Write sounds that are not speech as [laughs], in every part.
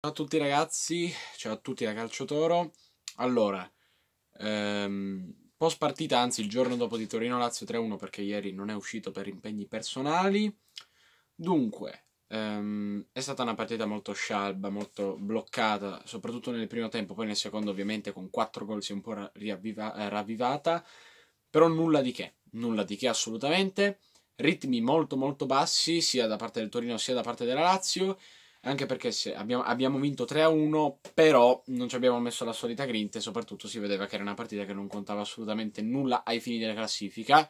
Ciao a tutti ragazzi, ciao a tutti da Calciotoro. Allora, ehm, post partita, anzi il giorno dopo di Torino-Lazio 3-1 perché ieri non è uscito per impegni personali. Dunque, ehm, è stata una partita molto scialba, molto bloccata, soprattutto nel primo tempo, poi nel secondo ovviamente con 4 gol si è un po' ravvivata, però nulla di che, nulla di che assolutamente. Ritmi molto molto bassi sia da parte del Torino sia da parte della Lazio anche perché abbiamo, abbiamo, vinto 3-1, però non ci abbiamo messo la solita grinta e soprattutto si vedeva che era una partita che non contava assolutamente nulla ai fini della classifica,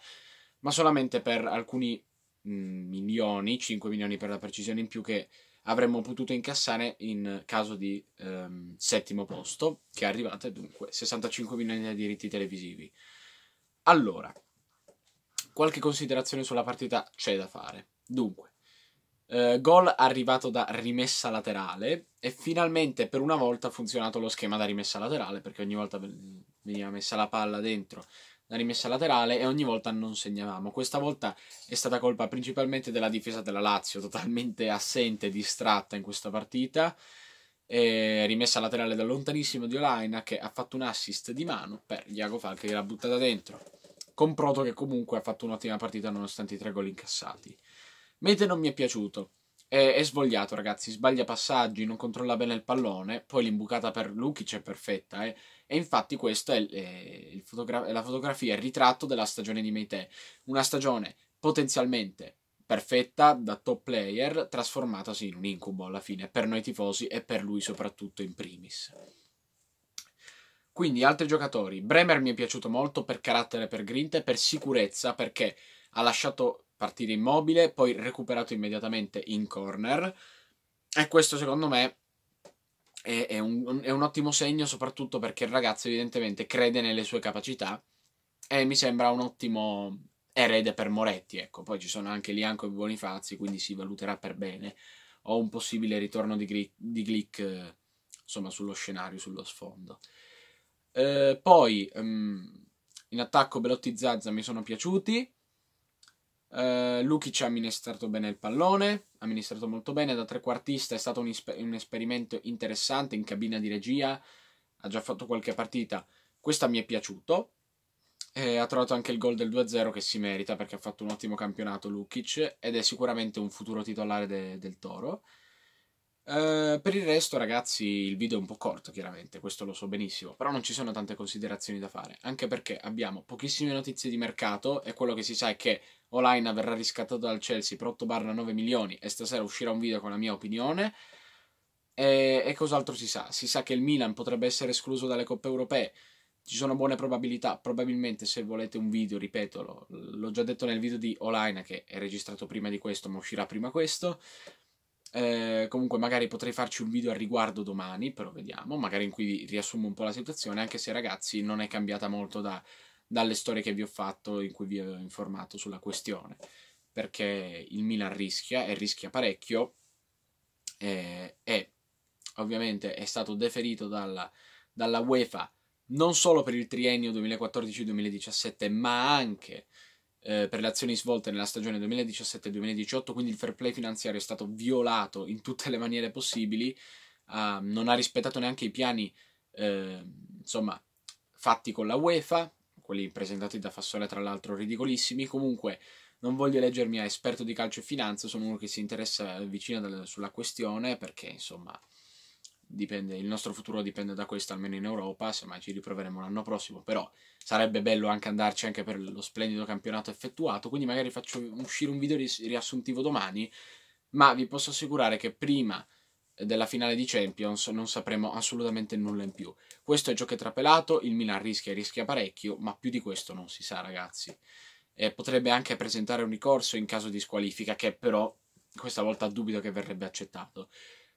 ma solamente per alcuni mh, mm, milioni, 5 milioni per la precisione in più che avremmo potuto incassare in caso di ehm, settimo posto, che è arrivata dunque 65 milioni di diritti televisivi. Allora, qualche considerazione sulla partita c'è da fare. Dunque, Uh, gol arrivato da rimessa laterale e finalmente per una volta ha funzionato lo schema da rimessa laterale perché ogni volta veniva messa la palla dentro la rimessa laterale e ogni volta non segnavamo. Questa volta è stata colpa principalmente della difesa della Lazio, totalmente assente e distratta in questa partita. E rimessa laterale da lontanissimo di Olaina che ha fatto un assist di mano per Iago Falca che l'ha buttata dentro. Con Proto che comunque ha fatto un'ottima partita nonostante i tre gol incassati. Mete non mi è piaciuto. È, è, svogliato, ragazzi. Sbaglia passaggi, non controlla bene il pallone. Poi l'imbucata per Lukic è perfetta. Eh. E infatti, questa è, è, fotogra- è la fotografia, il ritratto della stagione di Meite. Una stagione potenzialmente perfetta da top player, trasformatasi in un incubo alla fine per noi tifosi e per lui soprattutto in primis. Quindi altri giocatori. Bremer mi è piaciuto molto per carattere, per grinta e per sicurezza perché ha lasciato partire immobile, poi recuperato immediatamente in corner. E questo secondo me è, è, un, è un ottimo segno, soprattutto perché il ragazzo evidentemente crede nelle sue capacità e mi sembra un ottimo erede per Moretti. Ecco. Poi ci sono anche Lianco e Bonifazzi, quindi si valuterà per bene. Ho un possibile ritorno di, Glick, di Glick insomma, sullo scenario, sullo sfondo. Eh, poi um, in attacco Belotti Zazza mi sono piaciuti. Uh, Lukic ha amministrato bene il pallone, ha amministrato molto bene, da trequartista è stato un, isper- un, esperimento interessante in cabina di regia, ha già fatto qualche partita, questa mi è piaciuto, e ha trovato anche il gol del 2-0 che si merita perché ha fatto un ottimo campionato Lukic ed è sicuramente un futuro titolare de- del Toro. Eh, per il resto, ragazzi, il video è un po' corto, chiaramente, questo lo so benissimo, però non ci sono tante considerazioni da fare, anche perché abbiamo pochissime notizie di mercato e quello che si sa è che Olaina verrà riscattato dal Chelsea per 8-9 milioni e stasera uscirà un video con la mia opinione. E, e cos'altro si sa? Si sa che il Milan potrebbe essere escluso dalle coppe europee. Ci sono buone probabilità, probabilmente se volete un video, ripeto, l'ho già detto nel video di Olaina che è registrato prima di questo, ma uscirà prima questo. Eh, comunque magari potrei farci un video al riguardo domani, però vediamo, magari in cui riassumo un po' la situazione, anche se ragazzi non è cambiata molto da, dalle storie che vi ho fatto in cui vi avevo informato sulla questione, perché il Milan rischia e rischia parecchio eh, e ovviamente è stato deferito dalla, dalla UEFA non solo per il triennio 2014-2017 ma anche eh, per le azioni svolte nella stagione 2017-2018, quindi il fair play finanziario è stato violato in tutte le maniere possibili, uh, non ha rispettato neanche i piani eh, insomma, fatti con la UEFA, quelli presentati da Fassone tra l'altro ridicolissimi, comunque non voglio leggermi a esperto di calcio e finanza, sono uno che si interessa vicino sulla questione perché insomma dipende, il nostro futuro dipende da questo, almeno in Europa, semmai ci riproveremo l'anno prossimo, però sarebbe bello anche andarci anche per lo splendido campionato effettuato, quindi magari faccio uscire un video riassuntivo domani, ma vi posso assicurare che prima della finale di Champions non sapremo assolutamente nulla in più. Questo è gioco trapelato, il Milan rischia e rischia parecchio, ma più di questo non si sa ragazzi. Eh, potrebbe anche presentare un ricorso in caso di squalifica che però questa volta dubito che verrebbe accettato.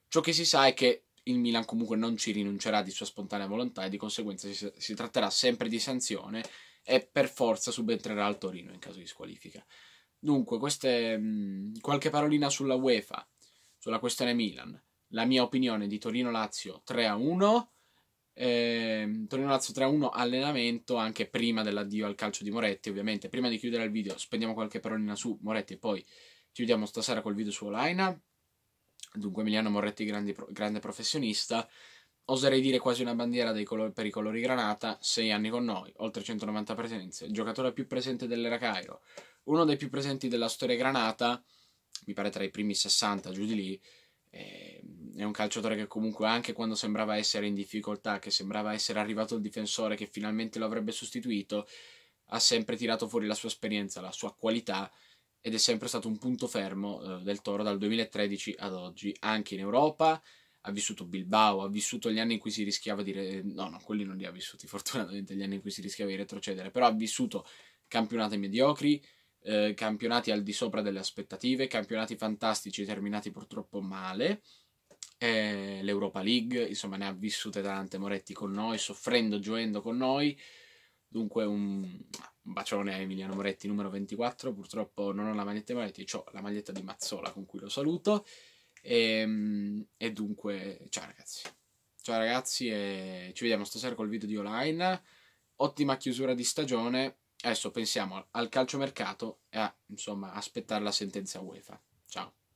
Ciò che si sa è che il Milan comunque non ci rinuncerà di sua spontanea volontà e di conseguenza si, si tratterà sempre di sanzione e per forza subentrerà al Torino in caso di squalifica. Dunque, queste, mh, mm, qualche parolina sulla UEFA, sulla questione Milan. La mia opinione di Torino-Lazio 3-1. Eh, Torino-Lazio 3-1 allenamento anche prima dell'addio al calcio di Moretti, ovviamente. Prima di chiudere il video spendiamo qualche parolina su Moretti e poi chiudiamo stasera col video su Olaina. Dunque Emiliano Morretti, grandi, grande professionista, oserei dire quasi una bandiera colori, per i colori granata, 6 anni con noi, oltre 190 presenze, il giocatore più presente dell'era Cairo, uno dei più presenti della storia granata, mi pare tra i primi 60 giù di lì, ehm, è un calciatore che comunque anche quando sembrava essere in difficoltà, che sembrava essere arrivato il difensore che finalmente lo avrebbe sostituito, ha sempre tirato fuori la sua esperienza, la sua qualità ed è sempre stato un punto fermo eh, del Toro dal 2013 ad oggi, anche in Europa. Ha vissuto Bilbao, ha vissuto gli anni in cui si rischiava di... Re... Eh, no, no, quelli non li ha vissuti [laughs] fortunatamente, gli anni in cui si rischiava di retrocedere, però ha vissuto campionati mediocri, eh, campionati al di sopra delle aspettative, campionati fantastici terminati purtroppo male, eh, l'Europa League, insomma ne ha vissute tante Moretti con noi, soffrendo, gioendo con noi, dunque un, un bacione a Emiliano Moretti numero 24, purtroppo non ho la maglietta di Moretti, ho la maglietta di Mazzola con cui lo saluto. E, ehm, e dunque, ciao ragazzi. Ciao ragazzi e ci vediamo stasera col video di online. Ottima chiusura di stagione. Adesso pensiamo al calciomercato e a, insomma, aspettare la sentenza UEFA. Ciao.